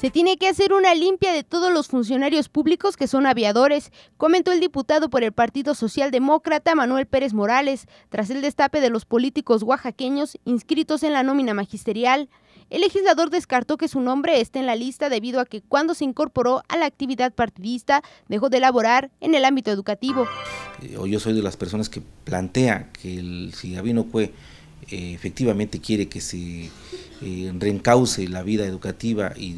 Se tiene que hacer una limpia de todos los funcionarios públicos que son aviadores, comentó el diputado por el Partido Socialdemócrata Manuel Pérez Morales, tras el destape de los políticos oaxaqueños inscritos en la nómina magisterial. El legislador descartó que su nombre esté en la lista debido a que cuando se incorporó a la actividad partidista dejó de elaborar en el ámbito educativo. Eh, yo soy de las personas que plantea que el, si Davino Cue eh, efectivamente quiere que se eh, reencauce la vida educativa y,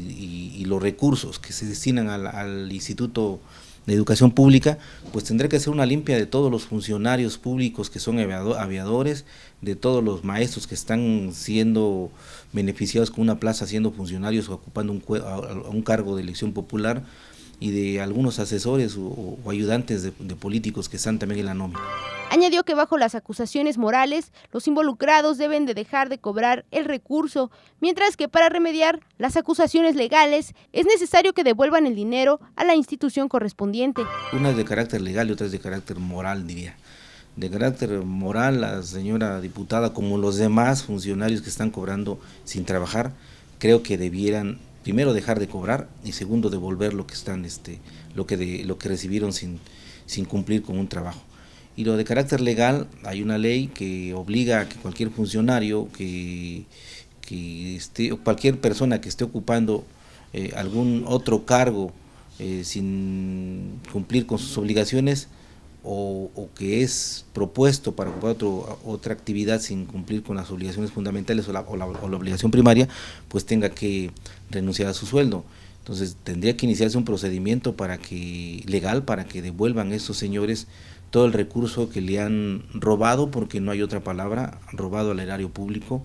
los recursos que se destinan al, Instituto de Educación Pública, pues tendrá que hacer una limpia de todos los funcionarios públicos que son aviadores, de todos los maestros que están siendo beneficiados con una plaza siendo funcionarios o ocupando un cargo de elección popular, y de algunos asesores o, ayudantes de, políticos que Santa también en la nómina. Añadió que bajo las acusaciones morales, los involucrados deben de dejar de cobrar el recurso, mientras que para remediar las acusaciones legales es necesario que devuelvan el dinero a la institución correspondiente. Una es de carácter legal y otra es de carácter moral, diría. De carácter moral, la señora diputada, como los demás funcionarios que están cobrando sin trabajar, creo que debieran primero dejar de cobrar y segundo devolver lo que están este lo que de, lo que recibieron sin sin cumplir con un trabajo y lo de carácter legal hay una ley que obliga a que cualquier funcionario que, esté o cualquier persona que esté ocupando eh, algún otro cargo eh, sin cumplir con sus obligaciones o, o, que es propuesto para ocupar otro, otra actividad sin cumplir con las obligaciones fundamentales o la, o la obligación primaria, pues tenga que renunciar a su sueldo. Entonces tendría que iniciarse un procedimiento para que legal para que devuelvan estos señores todo el recurso que le han robado, porque no hay otra palabra, robado al erario público,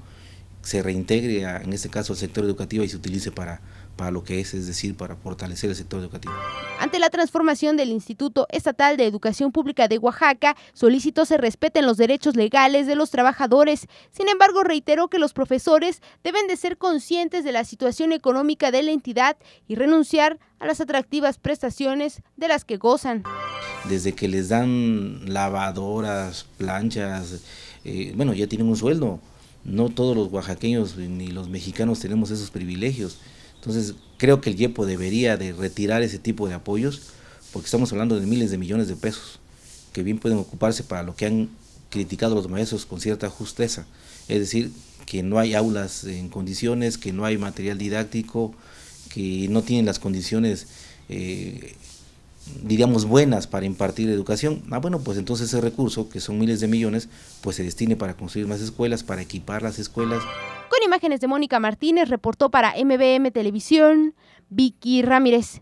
se reintegre en este caso al sector educativo y se utilice para para lo que es, es decir, para fortalecer el sector educativo. Ante la transformación del Instituto Estatal de Educación Pública de Oaxaca, solicitó se respeten los derechos legales de los trabajadores. Sin embargo, reiteró que los profesores deben de ser conscientes de la situación económica de la entidad y renunciar a las atractivas prestaciones de las que gozan. Desde que les dan lavadoras, planchas, eh, bueno, ya tienen un sueldo. No todos los oaxaqueños ni los mexicanos tenemos esos privilegios. Entonces, creo que el YEPO debería de retirar ese tipo de apoyos porque estamos hablando de miles de millones de pesos que bien pueden ocuparse para lo que han criticado los maestros con cierta justeza, es decir, que no hay aulas en condiciones, que no hay material didáctico, que no tienen las condiciones eh, diríamos, buenas para impartir educación, ah, bueno, pues entonces ese recurso, que son miles de millones, pues se destine para construir más escuelas, para equipar las escuelas. Con imágenes de Mónica Martínez, reportó para MBM Televisión, Vicky Ramírez.